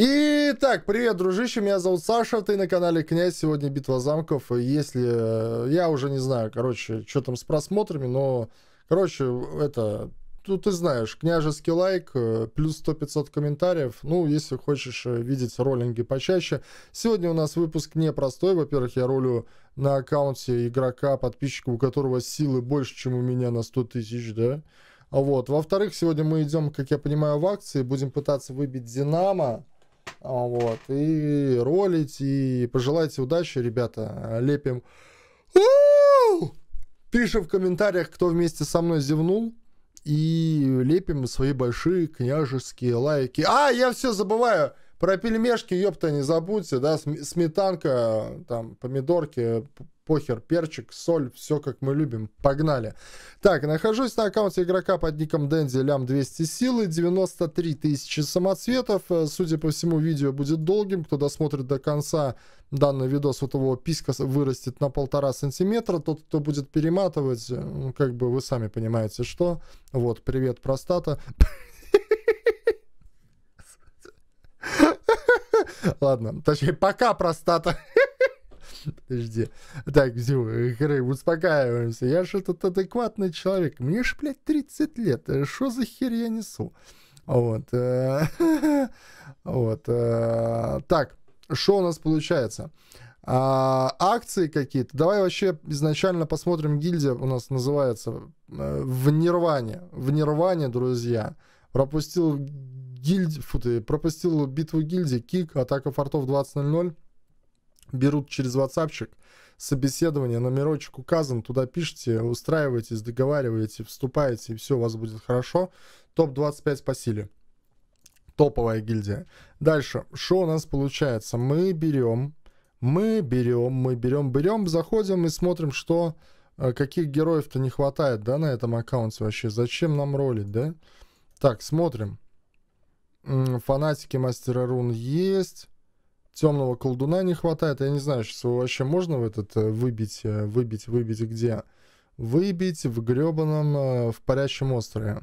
Итак, привет, дружище, меня зовут Саша, ты на канале Князь, сегодня битва замков, если, э, я уже не знаю, короче, что там с просмотрами, но, короче, это, тут ну, ты знаешь, княжеский лайк, э, плюс 100-500 комментариев, ну, если хочешь э, видеть роллинги почаще. Сегодня у нас выпуск непростой, во-первых, я ролю на аккаунте игрока, подписчика, у которого силы больше, чем у меня на 100 тысяч, да, вот. Во-вторых, сегодня мы идем, как я понимаю, в акции, будем пытаться выбить Динамо, а, вот. И ролить, и пожелайте удачи, ребята. Э, лепим. Пишем в комментариях, кто вместе со мной зевнул. И лепим свои большие княжеские лайки. А, я все забываю. Про пельмешки, ёпта, не забудьте, да, сметанка, там, помидорки, похер, перчик, соль, все как мы любим. Погнали. Так, нахожусь на аккаунте игрока под ником Дэнди Лям 200 силы, 93 тысячи самоцветов. Э, судя по всему, видео будет долгим. Кто досмотрит до конца данный видос, вот его писка вырастет на полтора сантиметра. Тот, кто будет перематывать, э, ну, как бы вы сами понимаете, что. Вот, привет, простата. Ладно, точнее, пока простата. Подожди. Так, Зю, успокаиваемся. Я же тут адекватный человек. Мне ж, блядь, 30 лет. Что э, за хер я несу? Вот. Э, вот. Э, так, что у нас получается? А, акции какие-то. Давай вообще изначально посмотрим. Гильдия у нас называется в Нирване. В Нирване, друзья. Пропустил гильдии, фу ты, пропустил битву гильдии, кик, атака фортов 20.00, берут через ватсапчик, собеседование, номерочек указан, туда пишите, устраивайтесь договариваете, вступаете, и все у вас будет хорошо. Топ-25 по силе. Топовая гильдия. Дальше, что у нас получается? Мы берем, мы берем, мы берем, берем, заходим и смотрим, что, э, каких героев-то не хватает, да, на этом аккаунте вообще. Зачем нам ролить, да? Так, смотрим. Фанатики Мастера Рун есть. Темного колдуна не хватает. Я не знаю, сейчас его вообще можно в этот э, выбить, э, выбить, выбить где? Выбить в гребаном, э, в парящем острове.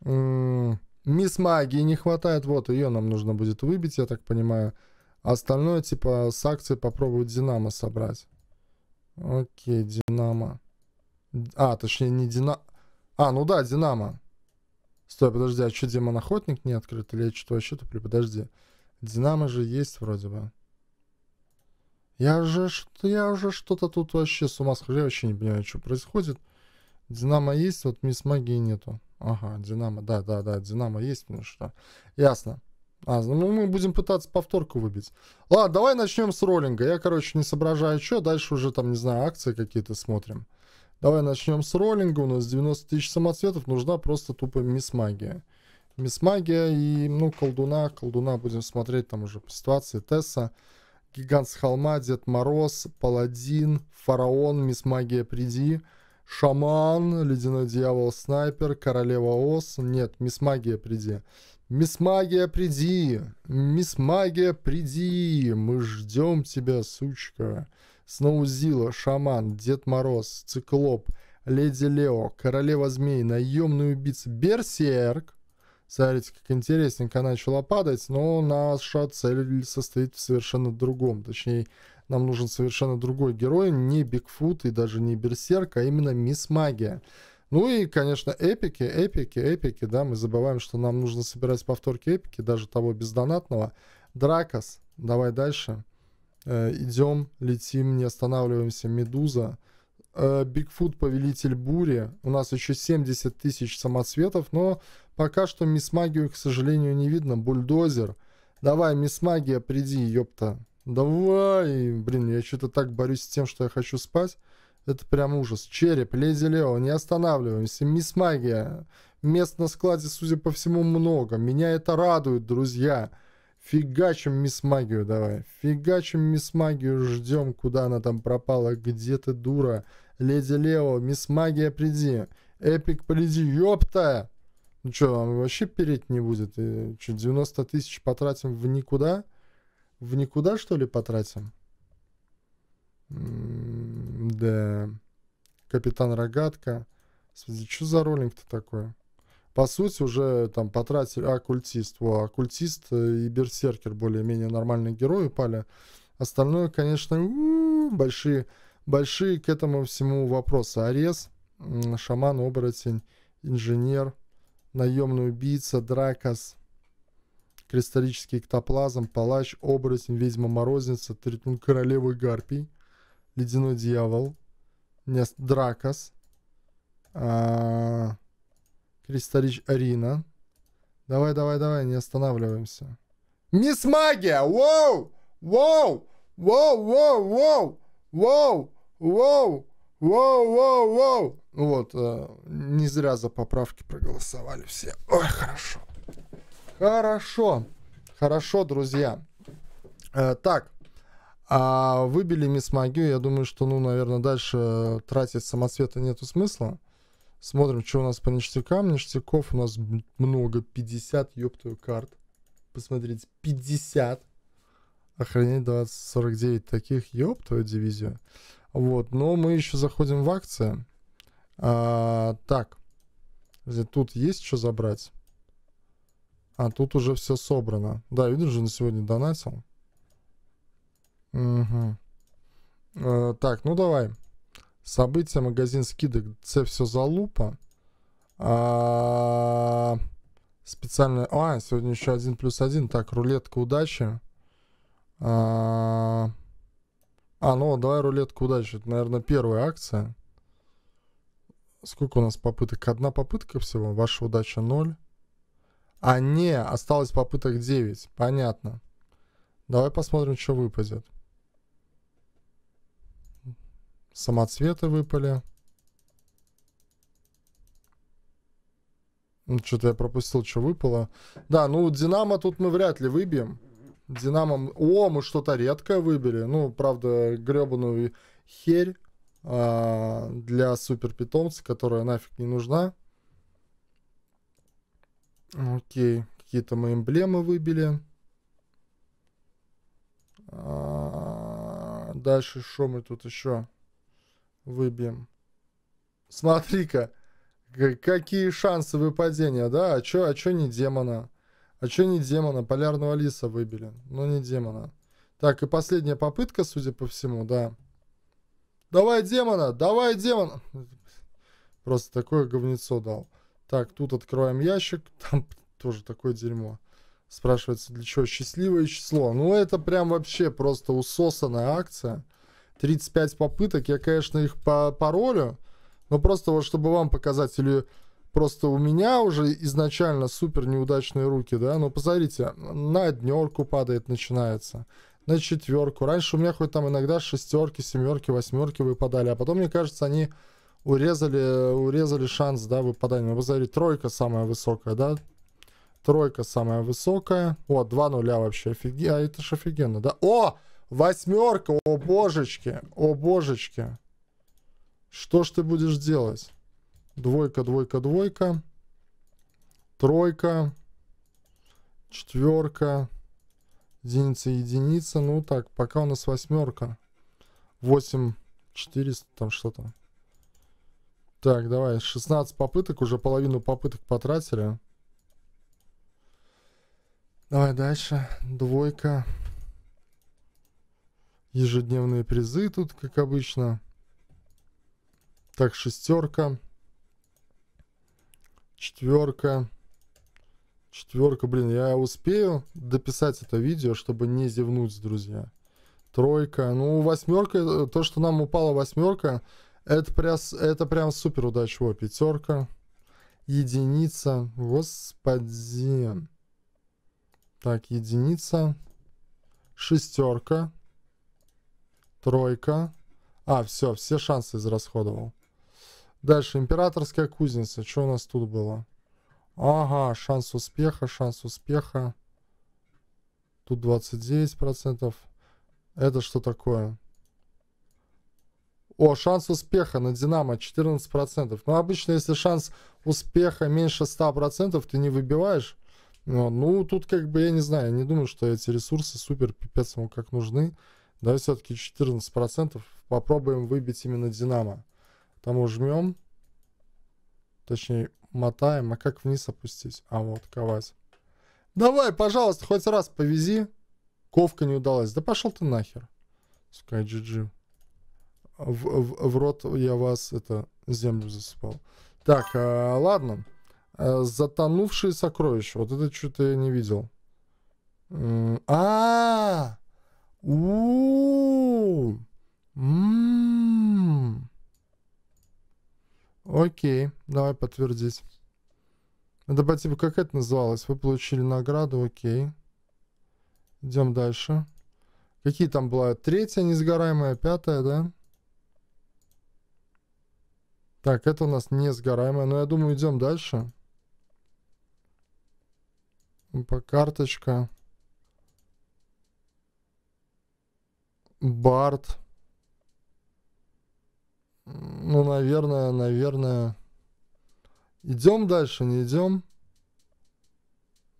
Мисс Магии не хватает. Вот, ее нам нужно будет выбить, я так понимаю. Остальное, типа, с акции попробовать Динамо собрать. Окей, Динамо. А, точнее, не Динамо. А, ну да, Динамо. Стой, подожди, а что, демон-охотник не открыт? Или я что-то вообще туплю? Подожди. Динамо же есть вроде бы. Я же, я уже что-то тут вообще с ума схожу. Я вообще не понимаю, что происходит. Динамо есть, вот мисс магии нету. Ага, Динамо, да, да, да, Динамо есть, потому что... Ясно. А, ну мы будем пытаться повторку выбить. Ладно, давай начнем с роллинга. Я, короче, не соображаю, что. Дальше уже там, не знаю, акции какие-то смотрим. Давай начнем с роллинга. У нас 90 тысяч самоцветов. Нужна просто тупо мисс магия. Мисс магия и, ну, колдуна. Колдуна будем смотреть там уже по ситуации. Тесса, гигант с холма, Дед Мороз, Паладин, Фараон, мисс магия, приди. Шаман, Ледяной Дьявол, Снайпер, Королева Ос. Нет, Мисс Магия, приди. Мисс Магия, приди! Мисс Магия, приди! Мы ждем тебя, сучка. Сноузила, Шаман, Дед Мороз, Циклоп, Леди Лео, Королева Змей, Наемный убийца, Берсерк. Смотрите, как интересненько она начала падать, но наша цель состоит в совершенно другом. Точнее, нам нужен совершенно другой герой, не Бигфут и даже не Берсерк, а именно Мисс Магия. Ну и, конечно, эпики, эпики, эпики, да, мы забываем, что нам нужно собирать повторки эпики, даже того бездонатного. Дракос, давай дальше. Э, идем, летим, не останавливаемся, Медуза. Э, Бигфут, Повелитель Бури. У нас еще 70 тысяч самоцветов, но пока что Мисс Магию, к сожалению, не видно. Бульдозер. Давай, Мисс Магия, приди, ёпта. Давай. Блин, я что-то так борюсь с тем, что я хочу спать. Это прям ужас. Череп, Леди Лео, не останавливаемся. Мисс Магия. Мест на складе, судя по всему, много. Меня это радует, друзья. Друзья. Фигачим мисс магию давай. Фигачим мисс магию, ждем, куда она там пропала. Где ты, дура? Леди Лео, мисс магия, приди. Эпик, приди, ёпта! Ну что, он вообще переть не будет? И, что, 90 тысяч потратим в никуда? В никуда, что ли, потратим? М -м да. Капитан Рогатка. Смотри, что за роллинг-то такое? по сути, уже там потратили оккультист. А, во, оккультист а э, и берсеркер более-менее нормальные герои упали. Остальное, конечно, большие, большие к этому всему вопросы. Арес, шаман, оборотень, инженер, наемный убийца, дракос, кристаллический эктоплазм, палач, оборотень, ведьма морозница, тритун ну, королевы гарпий, ледяной дьявол, дракос, а -а -а Кристаллич Арина. Давай, давай, давай, не останавливаемся. Мисс Магия! Воу! Воу! Воу, воу, воу! Воу! Воу! Воу, воу, воу! Вот, э, не зря за поправки проголосовали все. Ой, хорошо. Хорошо. Хорошо, друзья. Э, так. А выбили мисс магию. Я думаю, что, ну, наверное, дальше э, тратить самоцвета нету смысла. Смотрим, что у нас по ништякам. Ништяков у нас много. 50, ёптую, карт. Посмотрите, 50. Охранять 2049 таких, ёб твою дивизию. Вот, но мы еще заходим в акции. А, так, тут есть что забрать. А тут уже все собрано. Да, видишь же, на сегодня донатил. Угу. А, так, ну давай. События, магазин скидок, С все залупа. А, специально... А, сегодня еще один плюс один. Так, рулетка удачи. А, а, ну, давай рулетка удачи. Это, наверное, первая акция. Сколько у нас попыток? Одна попытка всего. Ваша удача 0. А, не, осталось попыток 9. Понятно. Давай посмотрим, что выпадет. Самоцветы выпали. Ну, Что-то я пропустил, что выпало. Да, ну Динамо тут мы вряд ли выбьем. Динамо... О, мы что-то редкое выбили. Ну, правда, гребаную херь а, для супер которая нафиг не нужна. Окей, какие-то мы эмблемы выбили. А, дальше что мы тут еще? выбьем. Смотри-ка, какие шансы выпадения, да? А чё, а чё не демона? А чё не демона? Полярного лиса выбили. но ну, не демона. Так, и последняя попытка, судя по всему, да. Давай демона, давай демона. Просто такое говнецо дал. Так, тут открываем ящик. Там тоже такое дерьмо. Спрашивается, для чего счастливое число. Ну, это прям вообще просто усосанная акция. 35 попыток. Я, конечно, их по паролю, но просто вот чтобы вам показать, или просто у меня уже изначально супер неудачные руки, да, но посмотрите, на днерку падает, начинается, на четверку. Раньше у меня хоть там иногда шестерки, семерки, восьмерки выпадали, а потом, мне кажется, они урезали, урезали шанс, да, выпадания. Ну, посмотрите, тройка самая высокая, да, тройка самая высокая. О, два нуля вообще, офигенно, а это же офигенно, да. О, Восьмерка, о божечки, о божечки. Что ж ты будешь делать? Двойка, двойка, двойка. Тройка. Четверка. Единица, единица. Ну так, пока у нас восьмерка. восемь четыреста там что-то. Так, давай, 16 попыток, уже половину попыток потратили. Давай дальше. Двойка. Ежедневные призы тут, как обычно. Так, шестерка. Четверка. Четверка, блин, я успею дописать это видео, чтобы не зевнуть, друзья. Тройка. Ну, восьмерка, то, что нам упала восьмерка, это прям, это прям супер удачево. Пятерка. Единица. Господи. Так, единица. Шестерка. Тройка. А, все, все шансы израсходовал. Дальше, императорская кузница. Что у нас тут было? Ага, шанс успеха, шанс успеха. Тут 29%. Это что такое? О, шанс успеха на Динамо 14%. Ну, обычно, если шанс успеха меньше 100%, ты не выбиваешь. Но, ну, тут как бы, я не знаю, я не думаю, что эти ресурсы супер пипец ему как нужны да, все-таки 14%. Попробуем выбить именно Динамо. Там жмем, точнее мотаем, а как вниз опустить? А, вот, ковать. Давай, пожалуйста, хоть раз повези. Ковка не удалась. Да пошел ты нахер. Сука, GG. В, в, в рот я вас, это, землю засыпал. Так, э, ладно. Э, затонувшие сокровища. Вот это что-то я не видел. А, -а, -а, -а! у Окей, давай подтвердить. Это типа как это называлось? Вы получили награду, окей. Идем дальше. Какие там была? Третья несгораемая, пятая, да? Так, это у нас несгораемая. но ну, я думаю, идем дальше. По карточка. Барт. Ну, наверное, наверное. Идем дальше, не идем?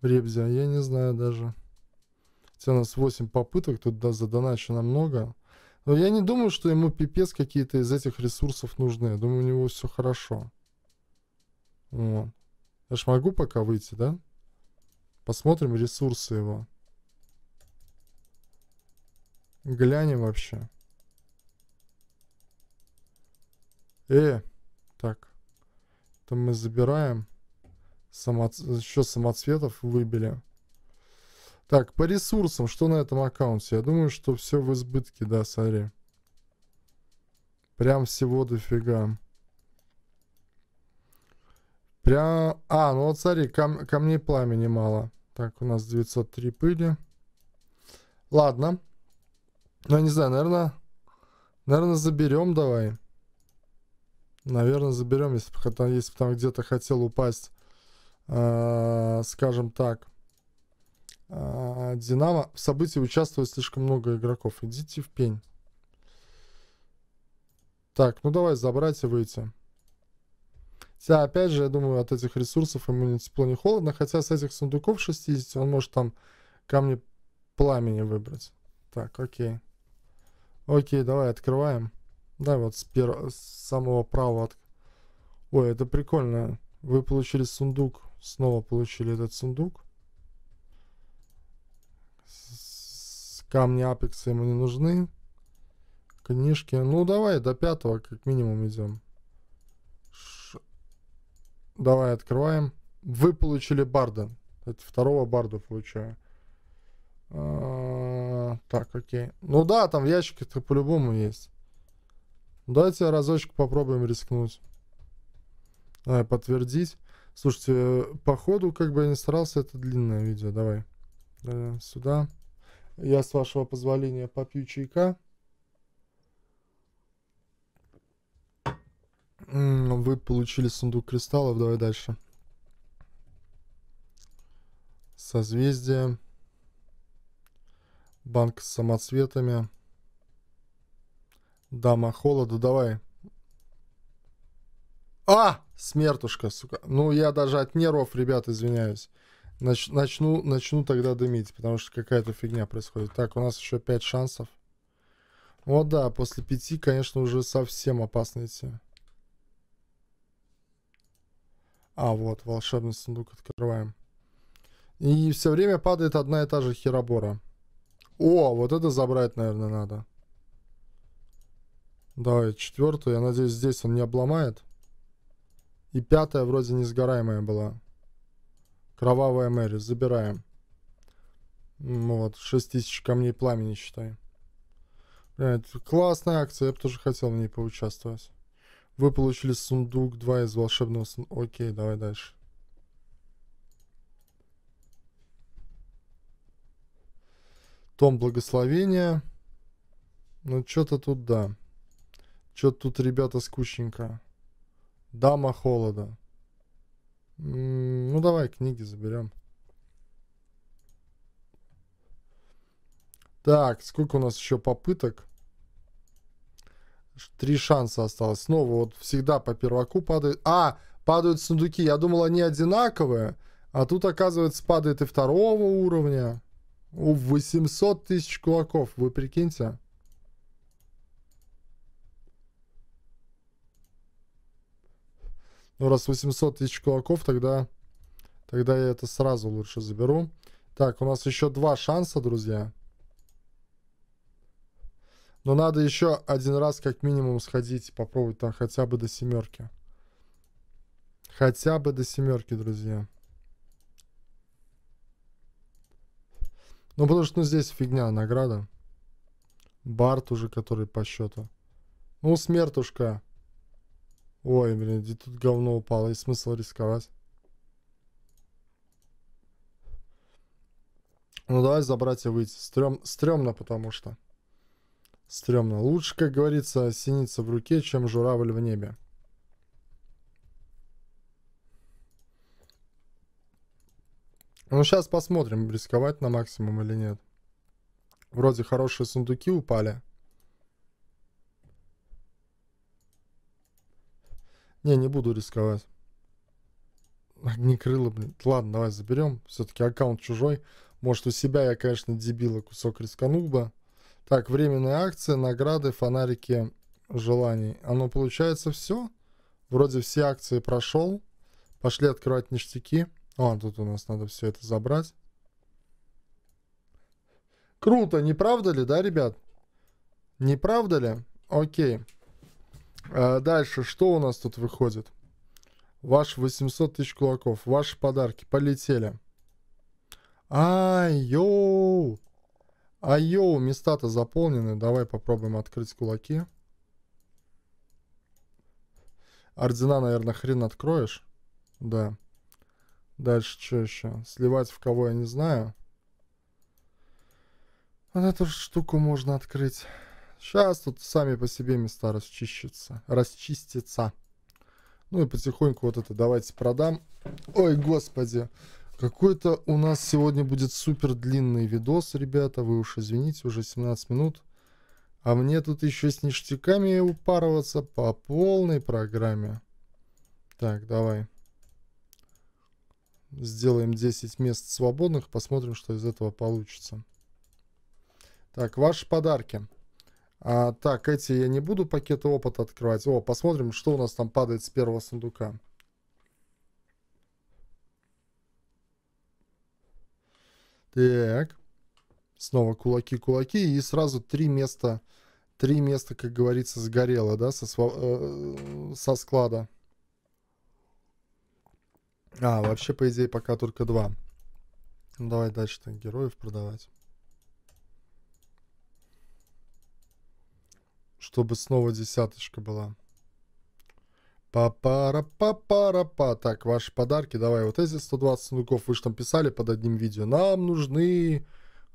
Бребзя, я не знаю даже. Хотя у нас 8 попыток, тут да, задоначено много. Но я не думаю, что ему пипец какие-то из этих ресурсов нужны. Я думаю, у него все хорошо. Вот. Я ж могу пока выйти, да? Посмотрим ресурсы его. Глянем вообще. Э, так. Это мы забираем. Само... Еще самоцветов выбили. Так, по ресурсам, что на этом аккаунте? Я думаю, что все в избытке, да, сори. Прям всего дофига. Прям... А, ну вот смотри, кам... камней пламени мало. Так, у нас 903 пыли. Ладно, ну, я не знаю, наверное... Наверное, заберем давай. Наверное, заберем, если бы там, там где-то хотел упасть, э, скажем так, э, Динамо. В событии участвует слишком много игроков. Идите в пень. Так, ну давай забрать и выйти. Хотя, опять же, я думаю, от этих ресурсов ему не тепло, не холодно. Хотя с этих сундуков 60 он может там камни пламени выбрать. Так, окей. Окей, давай открываем. Да, вот с, пер... с самого права. От... Ой, это прикольно. Вы получили сундук. Снова получили этот сундук. С... Камни апекса ему не нужны. Книжки. Ну, давай до пятого как минимум идем. Ш... Давай открываем. Вы получили барда. Это второго барда получаю. А так, окей. Ну да, там в ящике-то типа, по-любому есть. Давайте разочек попробуем рискнуть. А, подтвердить. Слушайте, э, походу, как бы я не старался, это длинное видео. Давай. Э, сюда. Я, с вашего позволения, попью чайка. Вы получили сундук кристаллов. Давай дальше. Созвездие банк с самоцветами. Дама холода, давай. А! Смертушка, сука. Ну, я даже от нервов, ребят, извиняюсь. Нач начну, начну тогда дымить, потому что какая-то фигня происходит. Так, у нас еще 5 шансов. Вот да, после 5, конечно, уже совсем опасно идти. А, вот, волшебный сундук открываем. И все время падает одна и та же херобора. О, вот это забрать, наверное, надо. Давай, четвертую. Я надеюсь, здесь он не обломает. И пятая вроде несгораемая была. Кровавая Мэри. Забираем. Вот, 6000 камней пламени, считай. Блядь, классная акция. Я бы тоже хотел в ней поучаствовать. Вы получили сундук 2 из волшебного сундука. Окей, давай дальше. Том благословения. Ну, что-то тут, да. Что-то тут, ребята, скучненько. Дама холода. ну, давай книги заберем. Так, сколько у нас еще попыток? Три шанса осталось. Снова ну, вот всегда по перваку падают. А, падают сундуки. Я думал, они одинаковые. А тут, оказывается, падает и второго уровня. У 800 тысяч кулаков, вы прикиньте. Ну, раз 800 тысяч кулаков, тогда, тогда я это сразу лучше заберу. Так, у нас еще два шанса, друзья. Но надо еще один раз как минимум сходить, попробовать там хотя бы до семерки. Хотя бы до семерки, друзья. Ну, потому что ну, здесь фигня, награда. Барт уже, который по счету. Ну, смертушка. Ой, блин, где тут говно упало, и смысл рисковать. Ну, давай забрать и выйти. Стрём, стрёмно, потому что. Стрёмно. Лучше, как говорится, синица в руке, чем журавль в небе. Ну, сейчас посмотрим, рисковать на максимум или нет. Вроде хорошие сундуки упали. Не, не буду рисковать. Огнекрыло, блин. Ладно, давай заберем. Все-таки аккаунт чужой. Может, у себя я, конечно, дебила кусок рисканул бы. Так, временная акция, награды, фонарики желаний. Оно получается все. Вроде все акции прошел. Пошли открывать ништяки. А, тут у нас надо все это забрать. Круто, не правда ли, да, ребят? Не правда ли? Окей. А дальше, что у нас тут выходит? Ваш 800 тысяч кулаков, ваши подарки, полетели. Ай-йоу! Ай-йоу, места-то заполнены. Давай попробуем открыть кулаки. Ордена, наверное, хрен откроешь. Да. Дальше что еще? Сливать в кого я не знаю. Вот эту штуку можно открыть. Сейчас тут сами по себе места расчищатся. расчистится Ну и потихоньку вот это давайте продам. Ой, господи. Какой-то у нас сегодня будет супер длинный видос, ребята. Вы уж извините, уже 17 минут. А мне тут еще с ништяками упарываться по полной программе. Так, давай. Сделаем 10 мест свободных, посмотрим, что из этого получится. Так, ваши подарки. А, так, эти я не буду пакеты опыта открывать. О, посмотрим, что у нас там падает с первого сундука. Так. Снова кулаки-кулаки. И сразу три места, три места, как говорится, сгорело, да, со, сва... э, со склада. А, вообще, по идее, пока только два. Ну, давай дальше так героев продавать. Чтобы снова десяточка была. Папара, папара, па. Так, ваши подарки. Давай вот эти 120 сундуков. Вы же там писали под одним видео. Нам нужны.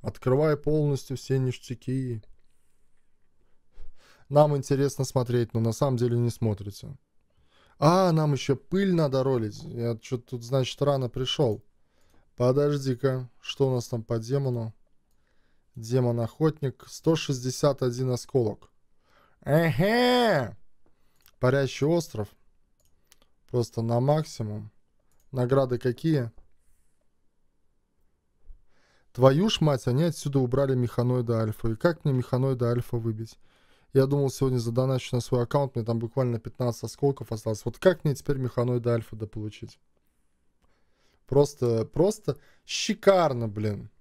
Открывай полностью все ништяки. Нам интересно смотреть, но на самом деле не смотрите. А, нам еще пыль надо ролить. Я что-то тут, значит, рано пришел. Подожди-ка, что у нас там по демону? Демон-охотник. 161 осколок. Эге! Парящий остров. Просто на максимум. Награды какие? Твою ж мать, они отсюда убрали механоида альфа. И как мне механоида альфа выбить? Я думал сегодня задоначу на свой аккаунт, мне там буквально 15 осколков осталось. Вот как мне теперь механоида альфа дополучить? Просто, просто шикарно, блин.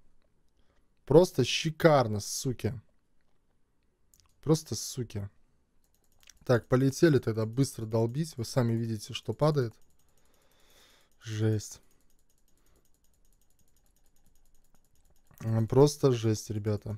Просто шикарно, суки. Просто суки. Так, полетели тогда быстро долбить. Вы сами видите, что падает. Жесть. Просто жесть, ребята.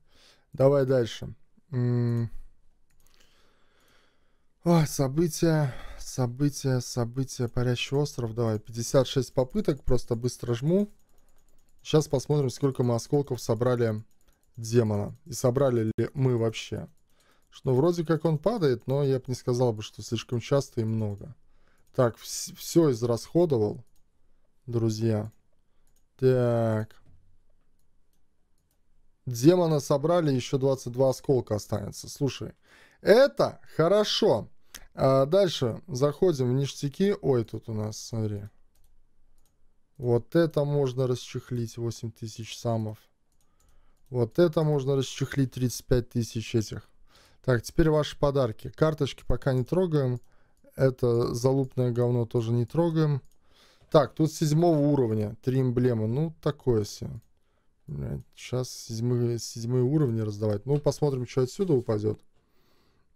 Давай дальше. О, события, события, события, парящий остров. Давай, 56 попыток, просто быстро жму. Сейчас посмотрим, сколько мы осколков собрали демона. И собрали ли мы вообще. Что ну, вроде как он падает, но я бы не сказал бы, что слишком часто и много. Так, все израсходовал, друзья. Так. Демона собрали, еще 22 осколка останется. Слушай, это хорошо. А дальше заходим в ништяки. Ой, тут у нас, смотри. Вот это можно расчехлить 8 тысяч самов. Вот это можно расчехлить 35 тысяч этих. Так, теперь ваши подарки. Карточки пока не трогаем. Это залупное говно тоже не трогаем. Так, тут седьмого уровня. Три эмблемы. Ну, такое себе. Сейчас седьмые, седьмые уровни раздавать. Ну, посмотрим, что отсюда упадет.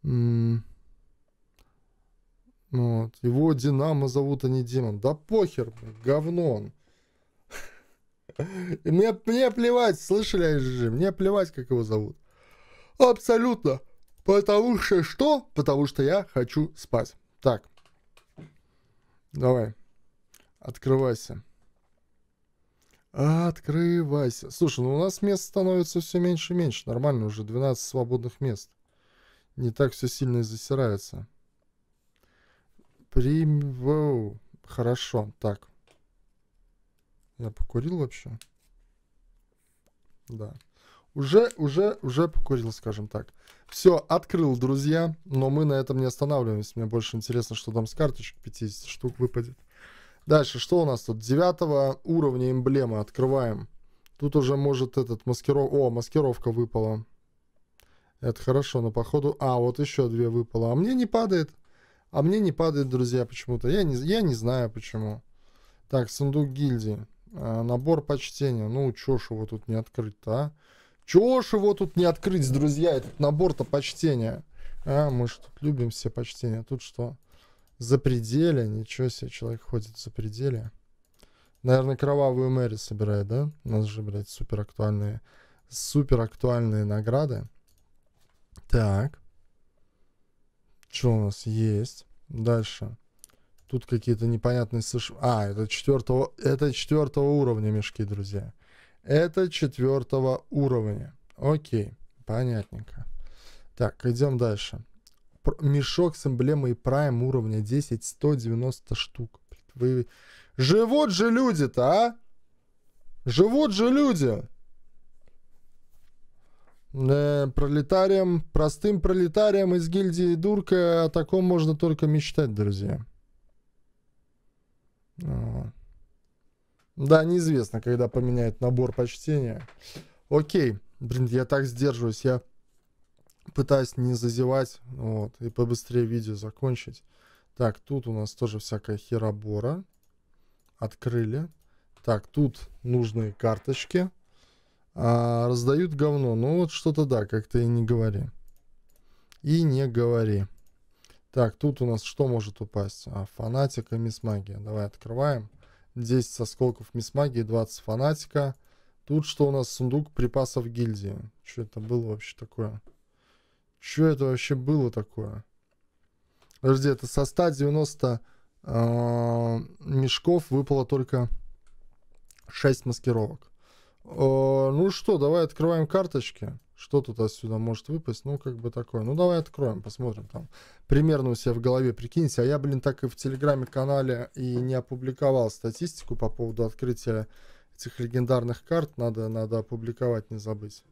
Ну вот. Его Динамо зовут, а не Демон. Да похер, говно он. мне, мне плевать, слышали, же, Мне плевать, как его зовут. Абсолютно. Потому что что? Потому что я хочу спать. Так. Давай. Открывайся. «Открывайся!» «Слушай, ну у нас мест становится все меньше и меньше. Нормально, уже 12 свободных мест. Не так все сильно и засирается». Примвоу. Хорошо, так. Я покурил вообще? Да. Уже, уже, уже покурил, скажем так. Все, открыл, друзья, но мы на этом не останавливаемся. Мне больше интересно, что там с карточек 50 штук выпадет. Дальше, что у нас тут? Девятого уровня эмблемы открываем. Тут уже может этот маскиров... О, маскировка выпала. Это хорошо, но походу... А, вот еще две выпало. А мне не падает. А мне не падает, друзья, почему-то. Я не, я не знаю, почему. Так, сундук гильдии. А, набор почтения. Ну, чё его тут не открыть-то, а? Чё его тут не открыть, друзья? Этот набор-то почтения. А, мы же тут любим все почтения. Тут что? За пределе? Ничего себе, человек ходит за пределе. Наверное, кровавую Мэри собирает, да? У нас же, блядь, супер актуальные, супер актуальные награды. Так. Что у нас есть? Дальше. Тут какие-то непонятные сыш... А, это четвертого... Это четвертого уровня мешки, друзья. Это четвертого уровня. Окей, понятненько. Так, идем дальше мешок с эмблемой Prime уровня 10, 190 штук. Вы... Живут же люди-то, а? Живут же люди! Э, пролетариям, простым пролетариям из гильдии Дурка о таком можно только мечтать, друзья. Да, неизвестно, когда поменяют набор почтения. Окей. Блин, я так сдерживаюсь. Я пытаясь не зазевать, вот, и побыстрее видео закончить. Так, тут у нас тоже всякая херобора. Открыли. Так, тут нужные карточки. А, раздают говно. Ну вот что-то да, как-то и не говори. И не говори. Так, тут у нас что может упасть? А, фанатика, мисс магия. Давай открываем. 10 осколков мисс магии, 20 фанатика. Тут что у нас? Сундук припасов гильдии. Что это было вообще такое? Что это вообще было такое? Подожди, это со 190 э, а, мешков выпало только 6 маскировок. Э, ну что, давай открываем карточки. Что тут отсюда может выпасть? Ну, как бы такое. Ну, давай откроем, посмотрим там. Примерно у себя в голове прикиньте. А я, блин, так и в телеграме-канале и не опубликовал статистику по поводу открытия этих легендарных карт. Надо, надо опубликовать, не забыть.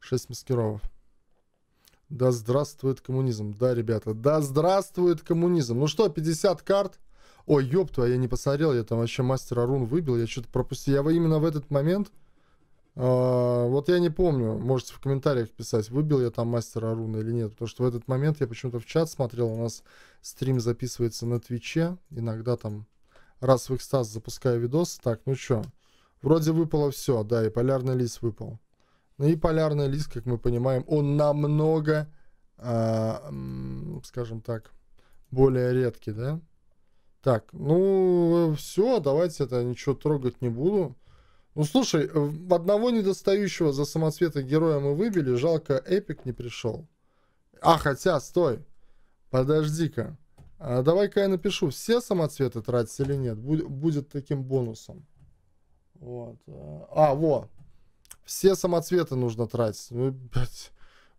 6 маскировок. Да здравствует коммунизм. Да, ребята, да здравствует коммунизм. Ну что, 50 карт? Ой, ёпту, а я не посмотрел, я там вообще мастера рун выбил, я что-то пропустил. Я именно в этот момент, э, вот я не помню, можете в комментариях писать, выбил я там мастера руна или нет, потому что в этот момент я почему-то в чат смотрел, у нас стрим записывается на Твиче, иногда там раз в экстаз запускаю видос. Так, ну что, вроде выпало все, да, и полярный лист выпал. Ну и полярный лист, как мы понимаем, он намного, э, скажем так, более редкий, да? Так, ну все, давайте это ничего трогать не буду. Ну слушай, э, одного недостающего за самоцвета героя мы выбили, жалко Эпик не пришел. А, хотя, стой, подожди-ка. А, Давай-ка я напишу, все самоцветы тратить или нет, будет, будет таким бонусом. Вот. Э, а, во, все самоцветы нужно тратить. Ну,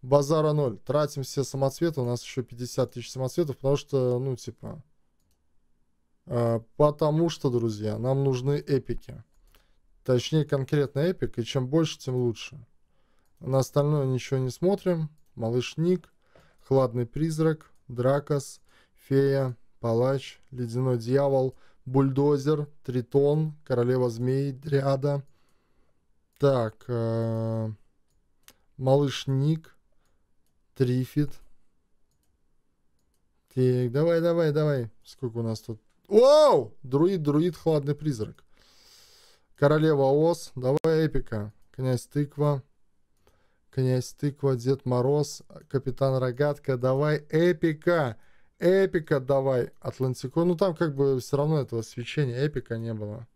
базара ноль. Тратим все самоцветы, у нас еще 50 тысяч самоцветов, потому что, ну, типа... Э, потому что, друзья, нам нужны эпики. Точнее, конкретно эпик, и чем больше, тем лучше. На остальное ничего не смотрим. Малышник, Хладный призрак, Дракос, Фея, Палач, Ледяной дьявол, Бульдозер, Тритон, Королева змей, Дриада — так, э, малыш Ник, Трифит. Так, давай, давай, давай. Сколько у нас тут? Оу! Друид, друид, хладный призрак. Королева Ос, давай эпика. Князь Тыква. Князь Тыква, Дед Мороз, Капитан Рогатка, давай эпика. Эпика давай, Атлантику. Ну там как бы все равно этого свечения эпика не было.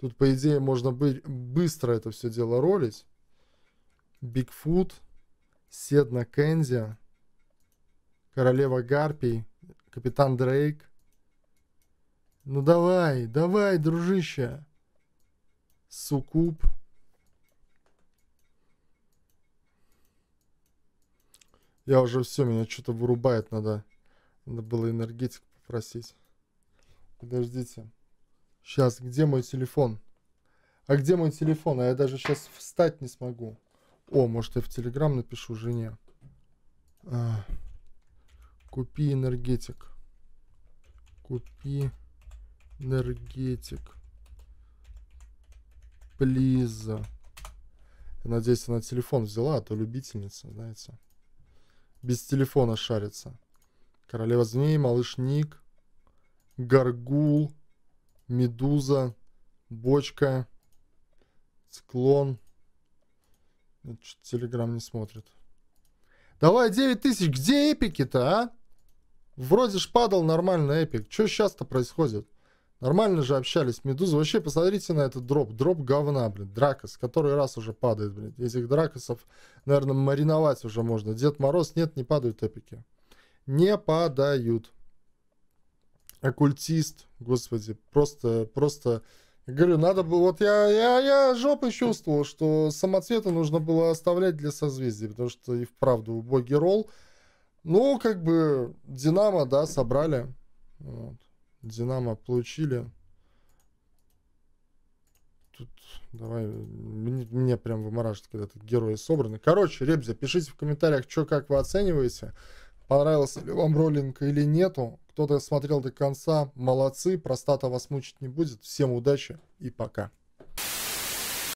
Тут, по идее, можно быть, быстро это все дело ролить. Бигфут, Седна Кензи, Королева Гарпий, Капитан Дрейк. Ну давай, давай, дружище. Сукуб. Я уже все, меня что-то вырубает надо. Надо было энергетик попросить. Подождите. Сейчас, где мой телефон? А где мой телефон? А я даже сейчас встать не смогу. О, может я в Телеграм напишу жене. А, купи энергетик. Купи энергетик. Плиза. надеюсь, она телефон взяла, а то любительница, знаете. Без телефона шарится. Королева змей, малыш Ник, Гаргул, медуза, бочка, склон. Значит, Телеграм не смотрит. Давай 9 тысяч. Где эпики-то, а? Вроде ж падал нормально эпик. Что сейчас-то происходит? Нормально же общались. Медуза, вообще посмотрите на этот дроп. Дроп говна, блин. Дракос, который раз уже падает, блин. Этих дракосов, наверное, мариновать уже можно. Дед Мороз, нет, не падают эпики. Не падают оккультист, господи, просто, просто... Я говорю, надо было, вот я, я, я жопы чувствовал, что самоцветы нужно было оставлять для созвездий, потому что и вправду убогий ролл. Ну, как бы, Динамо, да, собрали. Вот. Динамо получили. Тут, давай, мне, мне прям вымораживает, когда герои собраны. Короче, ребзя, пишите в комментариях, что, как вы оцениваете. Понравился ли вам роллинг или нету? Кто-то смотрел до конца, молодцы, простата вас мучить не будет. Всем удачи и пока.